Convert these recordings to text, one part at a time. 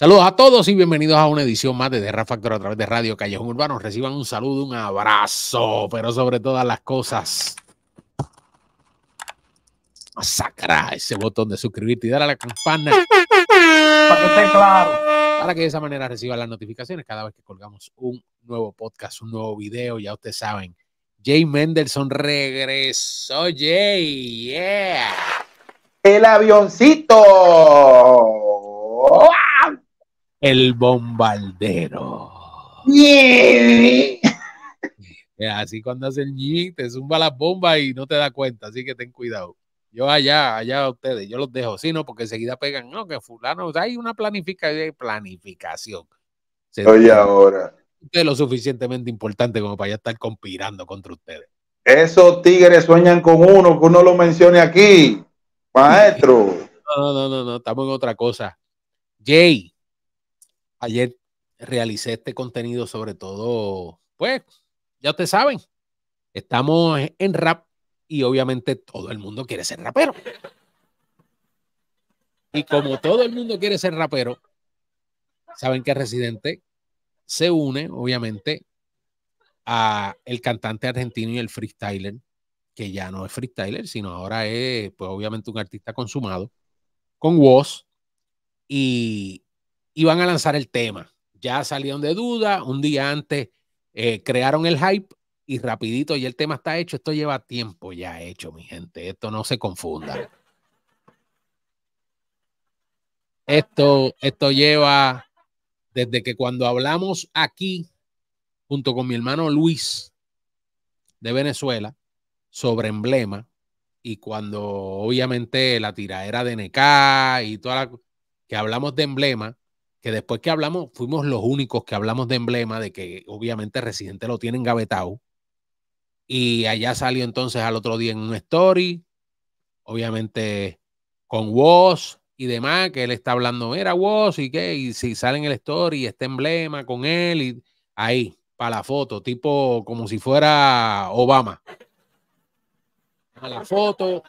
Saludos a todos y bienvenidos a una edición más de The Factor a través de Radio Callejón Urbano. Reciban un saludo, un abrazo, pero sobre todas las cosas, Sacará ese botón de suscribirte y dar a la campana. Para que claro. Para que de esa manera reciban las notificaciones cada vez que colgamos un nuevo podcast, un nuevo video, ya ustedes saben. Jay Mendelssohn regresó, Jay, yeah. El avioncito el bombardero. Eh, así cuando hace el ñi, te zumba la bomba y no te da cuenta, así que ten cuidado. Yo allá, allá a ustedes, yo los dejo, sí, no, porque enseguida pegan, no, que fulano, o sea, hay una eh, planificación. planificación. Oye, ahora. es lo suficientemente importante como para ya estar conspirando contra ustedes. Esos tigres sueñan con uno, que uno lo mencione aquí, maestro. No, no, no, no, no estamos en otra cosa. Jay, Ayer realicé este contenido sobre todo, pues, ya te saben, estamos en rap y obviamente todo el mundo quiere ser rapero. Y como todo el mundo quiere ser rapero, saben que Residente se une, obviamente, a el cantante argentino y el freestyler, que ya no es freestyler, sino ahora es, pues, obviamente un artista consumado, con voz Y iban van a lanzar el tema. Ya salieron de duda, un día antes eh, crearon el hype y rapidito y el tema está hecho. Esto lleva tiempo ya hecho, mi gente. Esto no se confunda. Esto, esto lleva desde que cuando hablamos aquí, junto con mi hermano Luis de Venezuela, sobre emblema, y cuando obviamente la era de NK y toda la que hablamos de emblema, que después que hablamos, fuimos los únicos que hablamos de emblema, de que obviamente Residente lo tienen gavetado. Y allá salió entonces al otro día en un story, obviamente con Woz y demás, que él está hablando, era Woz y qué, y si sale en el story, este emblema con él, y ahí, para la foto, tipo como si fuera Obama. A la foto.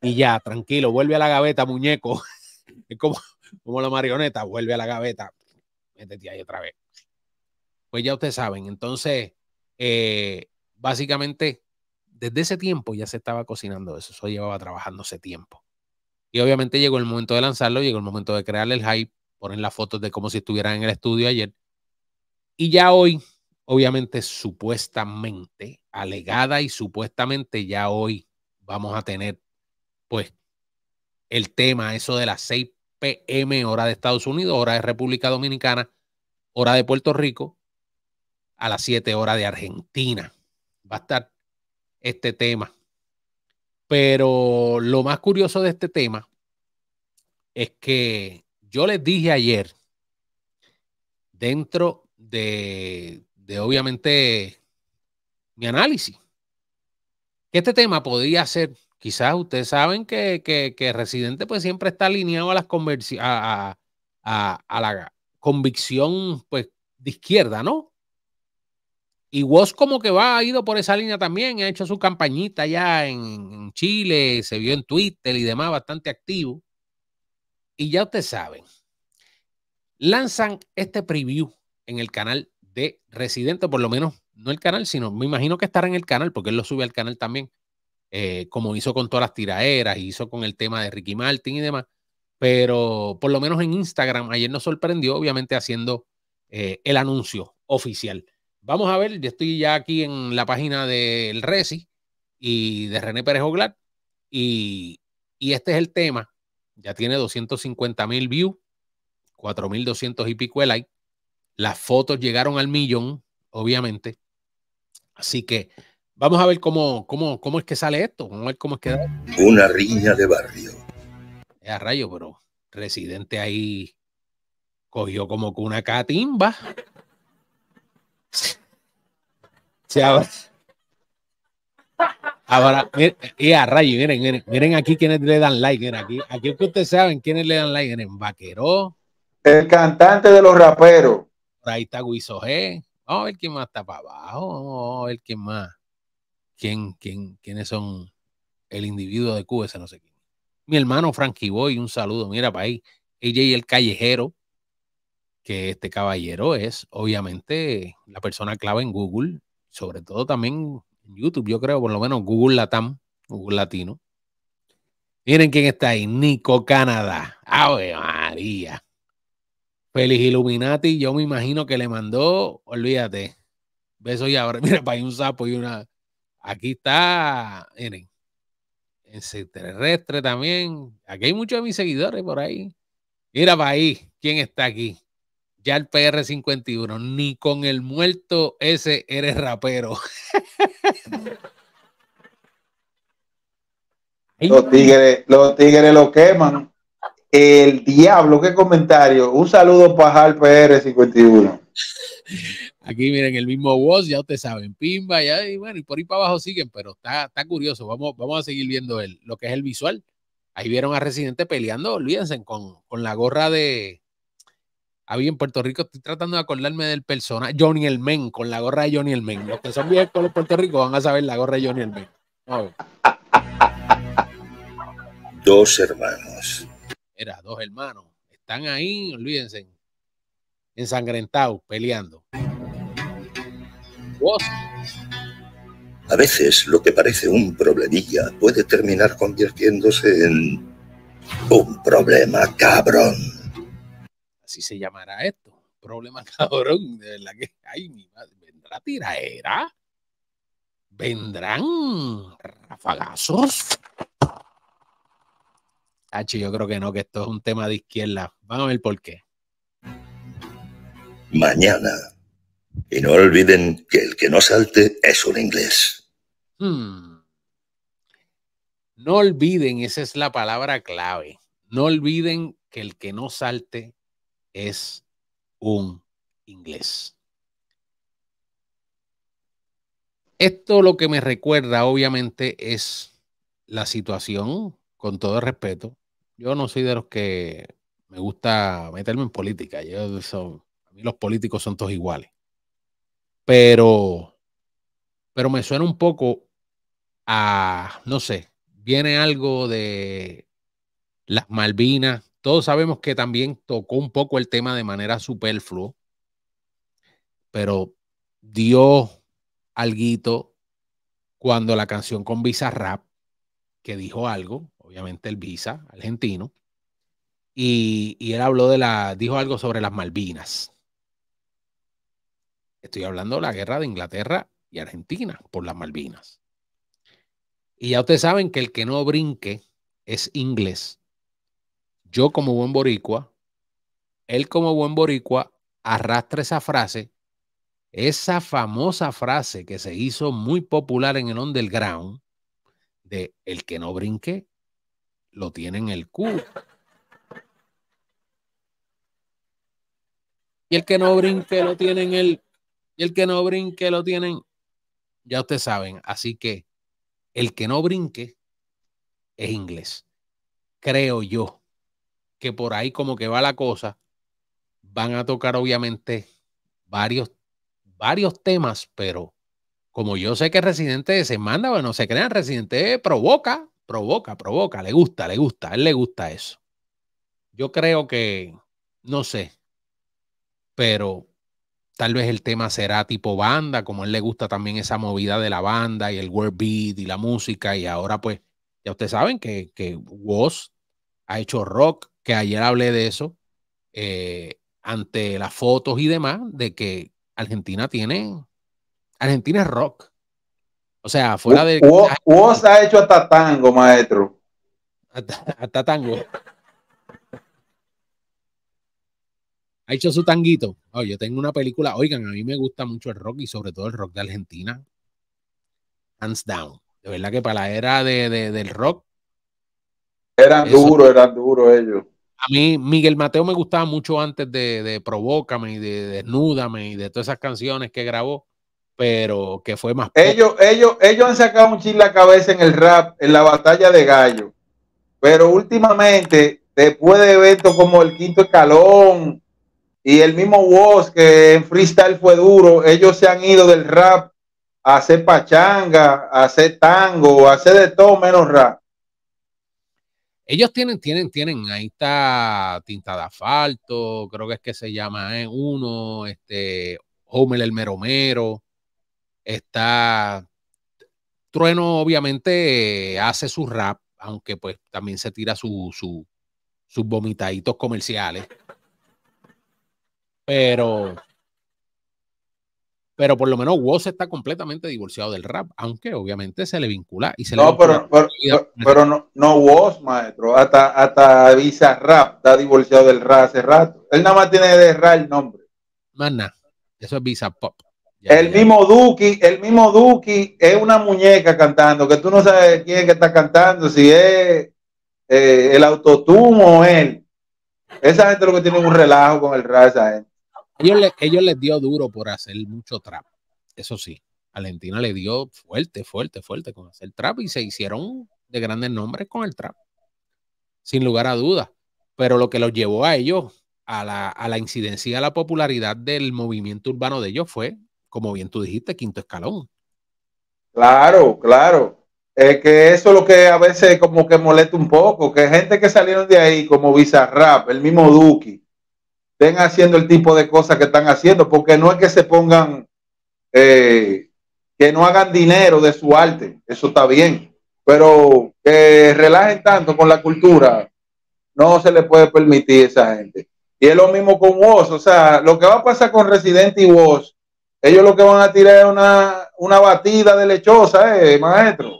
Y ya, tranquilo, vuelve a la gaveta, muñeco. Es como, como la marioneta, vuelve a la gaveta, métete ahí otra vez. Pues ya ustedes saben, entonces, eh, básicamente, desde ese tiempo ya se estaba cocinando eso, eso llevaba trabajando ese tiempo. Y obviamente llegó el momento de lanzarlo, llegó el momento de crearle el hype, ponen las fotos de como si estuvieran en el estudio ayer. Y ya hoy, obviamente, supuestamente, alegada y supuestamente ya hoy vamos a tener, pues, el tema, eso de las seis p.m., hora de Estados Unidos, hora de República Dominicana, hora de Puerto Rico, a las 7 horas de Argentina. Va a estar este tema. Pero lo más curioso de este tema es que yo les dije ayer, dentro de, de obviamente mi análisis, que este tema podía ser quizás ustedes saben que, Residente pues siempre está alineado a las a, a, la convicción pues de izquierda, ¿no? Y Woz como que va, ha ido por esa línea también, ha hecho su campañita ya en Chile, se vio en Twitter y demás, bastante activo. Y ya ustedes saben, lanzan este preview en el canal de Residente, por lo menos, no el canal, sino me imagino que estará en el canal, porque él lo sube al canal también eh, como hizo con todas las tiraeras hizo con el tema de Ricky Martin y demás, pero por lo menos en Instagram ayer nos sorprendió, obviamente haciendo eh, el anuncio oficial. Vamos a ver, yo estoy ya aquí en la página del Resi y de René Pérez Oglar y, este es el tema, ya tiene 250 mil views, 4.200 y pico de like. Las fotos llegaron al millón, obviamente. Así que Vamos a ver cómo, cómo, cómo es que sale esto. Vamos a ver cómo es que. Una riña de barrio. Eh, a rayo, pero Residente ahí cogió como con una catimba. Se Ahora, y a rayo, miren, miren, miren, aquí quienes le dan like, aquí, aquí es que ustedes saben quiénes le dan like, miren, Vaqueró. El cantante de los raperos. ahí está Guiso G. Vamos a ver quién más está para abajo, vamos a ver quién más quién, quién, quiénes son el individuo de Cuba, ese no sé quién. Mi hermano Frankie Boy, un saludo, mira para ahí. y el callejero, que este caballero es obviamente la persona clave en Google, sobre todo también en YouTube, yo creo, por lo menos Google Latam, Google Latino. Miren quién está ahí, Nico Canadá. Ave María. Feliz Illuminati, yo me imagino que le mandó, olvídate, beso y ahora, mira, para ahí un sapo y una, Aquí está, miren, en terrestre también. Aquí hay muchos de mis seguidores por ahí. Mira para ahí, ¿quién está aquí? Ya el PR51, ni con el muerto ese eres rapero. los tigres, los tigres lo queman. El diablo, qué comentario. Un saludo para el PR51. Aquí miren el mismo voz, ya ustedes saben, Pimba, ya, y bueno, y por ahí para abajo siguen, pero está, curioso. Vamos, vamos a seguir viendo el, lo que es el visual. Ahí vieron a Residente peleando, olvídense, con, con la gorra de. Había en Puerto Rico, estoy tratando de acordarme del personaje, Johnny el Men, con la gorra de Johnny el Men. Los que son viejos de Puerto Rico van a saber la gorra de Johnny el Men. Dos hermanos. Era, dos hermanos. Están ahí, olvídense ensangrentado, peleando. A veces lo que parece un problemilla puede terminar convirtiéndose en un problema cabrón. Así se llamará esto, problema cabrón, de verdad que, ay, mi madre, vendrá tiraera, vendrán rafagazos. H, yo creo que no, que esto es un tema de izquierda. Vamos a ver por qué mañana. Y no olviden que el que no salte es un inglés. Hmm. No olviden, esa es la palabra clave. No olviden que el que no salte es un inglés. Esto lo que me recuerda, obviamente, es la situación, con todo respeto. Yo no soy de los que me gusta meterme en política. Yo eso los políticos son todos iguales. Pero, pero me suena un poco a, no sé, viene algo de las Malvinas. Todos sabemos que también tocó un poco el tema de manera superflua, pero dio alguito cuando la canción con Visa Rap, que dijo algo, obviamente el Visa argentino, y, y, él habló de la, dijo algo sobre las Malvinas. Estoy hablando de la guerra de Inglaterra y Argentina por las Malvinas. Y ya ustedes saben que el que no brinque es inglés. Yo como buen boricua, él como buen boricua arrastra esa frase, esa famosa frase que se hizo muy popular en el underground de el que no brinque lo tiene en el culo. Y el que no brinque lo tiene en el y el que no brinque lo tienen, ya ustedes saben. Así que el que no brinque es inglés. Creo yo que por ahí como que va la cosa. Van a tocar obviamente varios, varios temas, pero como yo sé que Residente se manda, bueno, se crean, Residente provoca, provoca, provoca, le gusta, le gusta, a él le gusta eso. Yo creo que, no sé, pero Tal vez el tema será tipo banda, como a él le gusta también esa movida de la banda y el world beat y la música. Y ahora, pues, ya ustedes saben que, que Woz ha hecho rock, que ayer hablé de eso, eh, ante las fotos y demás, de que Argentina tiene. Argentina es rock. O sea, fuera de. Woz ha hecho hasta tango, maestro. hasta tango. ha hecho su tanguito. Oh, yo tengo una película, oigan, a mí me gusta mucho el rock y sobre todo el rock de Argentina. Hands down. De verdad que para la era del rock. Eran duros, eran duros ellos. A mí, Miguel Mateo me gustaba mucho antes de, de Provócame y de Desnúdame y de todas esas canciones que grabó, pero que fue más. Ellos, ellos, ellos han sacado un chile cabeza en el rap, en la batalla de gallo. Pero últimamente, después de eventos como el quinto escalón, y el mismo voz que en freestyle fue duro, ellos se han ido del rap a hacer pachanga, a hacer tango, a hacer de todo menos rap. Ellos tienen, tienen, tienen, ahí está Tinta de Asfalto, creo que es que se llama ¿eh? uno, este, Homer el Meromero, está Trueno, obviamente, eh, hace su rap, aunque pues también se tira su, sus vomitaditos comerciales. Pero, pero por lo menos Woz está completamente divorciado del rap, aunque obviamente se le vincula y se no, le pero, pero, pero, no, no Woz, maestro, hasta, hasta Visa Rap está divorciado del rap hace rato. Él nada más tiene de rap el nombre. Mana. eso es Visa Pop. el mismo Duki, el mismo Duki es una muñeca cantando, que tú no sabes quién es que está cantando, si es eh, el autotumo o él. Esa gente lo que tiene un relajo con el rap, esa gente. Ellos, les dio duro por hacer mucho trap. Eso sí, Valentina le dio fuerte, fuerte, fuerte con hacer trap y se hicieron de grandes nombres con el trap. Sin lugar a dudas. Pero lo que los llevó a ellos a la, incidencia, a la popularidad del movimiento urbano de ellos fue, como bien tú dijiste, quinto escalón. Claro, claro. es que eso es lo que a veces como que molesta un poco, que gente que salieron de ahí, como Bizarrap, el mismo Duki, estén haciendo el tipo de cosas que están haciendo, porque no es que se pongan, eh, que no hagan dinero de su arte, eso está bien, pero que relajen tanto con la cultura, no se le puede permitir a esa gente. Y es lo mismo con vos, o sea, lo que va a pasar con Residente y vos, ellos lo que van a tirar es una, una batida de lechosa, eh, maestro.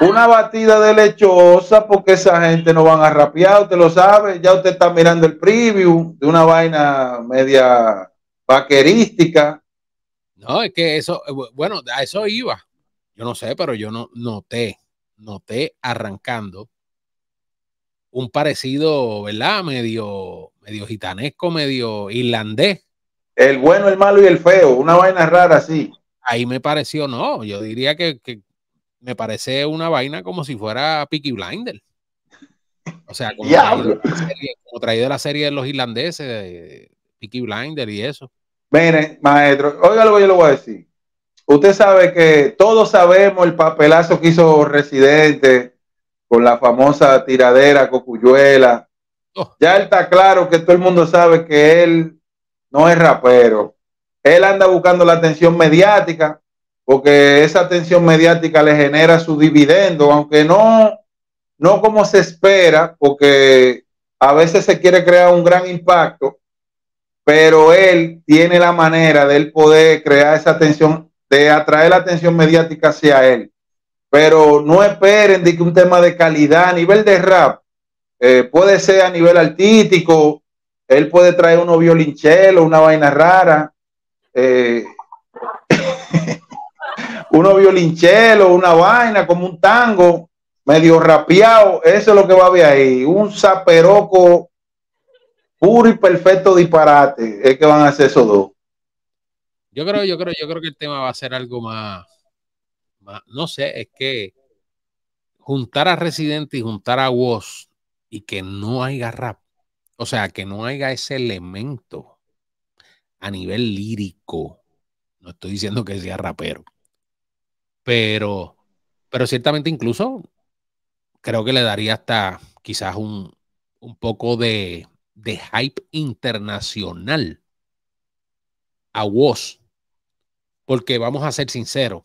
Una batida de lechosa, porque esa gente no van a rapear, usted lo sabe. Ya usted está mirando el preview de una vaina media vaquerística. No, es que eso, eh, bueno, a eso iba. Yo no sé, pero yo no noté, noté arrancando un parecido, ¿verdad? Medio, medio gitanesco, medio irlandés. El bueno, el malo y el feo, una vaina rara así. Ahí me pareció, no, yo diría que me parece una vaina como si fuera Peaky Blinder. O sea, como, traído, de la serie de los irlandeses, de Peaky Blinder y eso. Mire, maestro, oiga lo que yo le voy a decir. Usted sabe que todos sabemos el papelazo que hizo Residente con la famosa tiradera Cocuyuela. Oh. Ya está claro que todo el mundo sabe que él no es rapero. Él anda buscando la atención mediática porque esa atención mediática le genera su dividendo, aunque no, no como se espera, porque a veces se quiere crear un gran impacto, pero él tiene la manera de él poder crear esa atención, de atraer la atención mediática hacia él. Pero no esperen de que un tema de calidad a nivel de rap, eh, puede ser a nivel artístico, él puede traer unos violinchelo, una vaina rara. Eh. uno violinchelo, una vaina, como un tango, medio rapeado, eso es lo que va a haber ahí, un zaperoco puro y perfecto disparate, es que van a hacer esos dos. Yo creo, yo creo, yo creo que el tema va a ser algo más, no sé, es que juntar a Residente y juntar a Woz y que no haya rap, o sea, que no haya ese elemento a nivel lírico. No estoy diciendo que sea rapero, pero, pero ciertamente incluso creo que le daría hasta quizás un, poco de, hype internacional a Woz. Porque vamos a ser sinceros,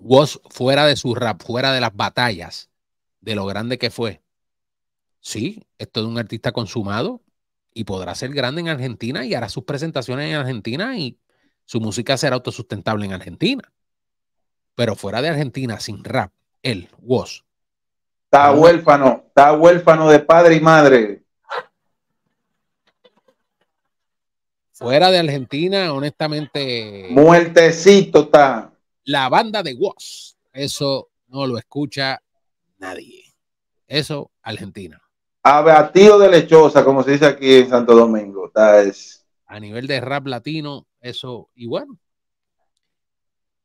Woz fuera de su rap, fuera de las batallas, de lo grande que fue. Sí, esto es un artista consumado y podrá ser grande en Argentina y hará sus presentaciones en Argentina y su música será autosustentable en Argentina pero fuera de Argentina, sin rap, él, Wos. Está huérfano, está huérfano de padre y madre. Fuera de Argentina, honestamente. Muertecito está. La banda de Wos. eso no lo escucha nadie. Eso, Argentina. Abatido de lechosa, como se dice aquí en Santo Domingo. Está es... A nivel de rap latino, eso, y bueno,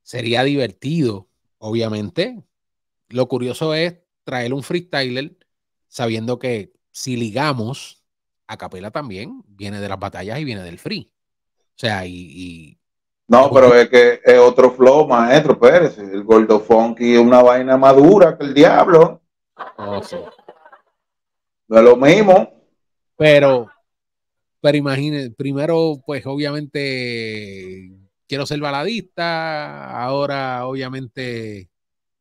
Sería divertido, obviamente. Lo curioso es traer un freestyler sabiendo que si ligamos, a capela también viene de las batallas y viene del free. O sea, y, no, pero es que es otro flow, maestro Pérez. El Gordo Funky es una vaina madura que el diablo. Oh, no es lo mismo. Pero, pero imagínense, primero, pues obviamente quiero ser baladista. Ahora, obviamente,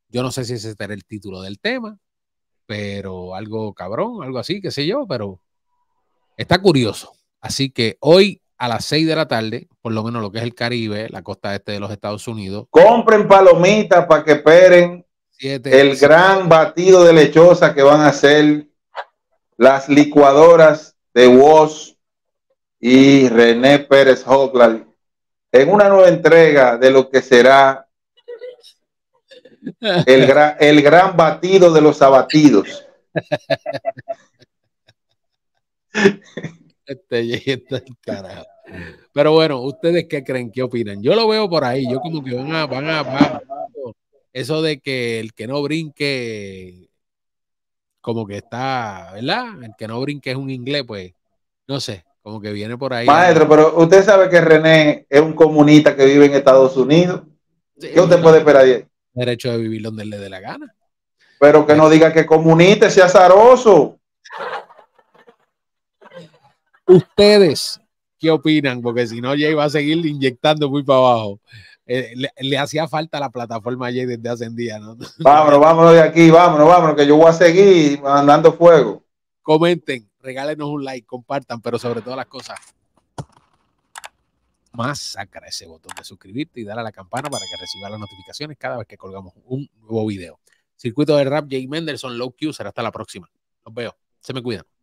yo no sé si ese será el título del tema, pero algo cabrón, algo así, qué sé yo, pero está curioso. Así que hoy a las 6 de la tarde, por lo menos lo que es el Caribe, la costa este de los Estados Unidos. Compren palomitas para que esperen el gran batido de lechosa que van a hacer las licuadoras de Woz y René Pérez Hogland en una nueva entrega de lo que será el gran, el gran batido de los abatidos. Este, este, este Pero bueno, ¿ustedes qué creen? ¿Qué opinan? Yo lo veo por ahí. Yo como que van a, van a, van a eso de que el que no brinque, como que está, ¿verdad? El que no brinque es un inglés, pues, no sé. Como que viene por ahí. Maestro, pero usted sabe que René es un comunista que vive en Estados Unidos. ¿Qué usted puede esperar de Derecho de vivir donde le dé la gana. Pero que no diga que comunista sea azaroso. Ustedes, ¿qué opinan? Porque si no, Jay va a seguir inyectando muy para abajo. Eh, le, le, hacía falta la plataforma a Jay desde hace un día, ¿no? Vámonos, vámonos de aquí, vámonos, vámonos, que yo voy a seguir mandando fuego. Comenten, regálenos un like, compartan, pero sobre todas las cosas, masacra ese botón de suscribirte y dar a la campana para que reciba las notificaciones cada vez que colgamos un nuevo video. Circuito de rap, Jay Menderson, Low Q, será hasta la próxima. Los veo. Se me cuidan.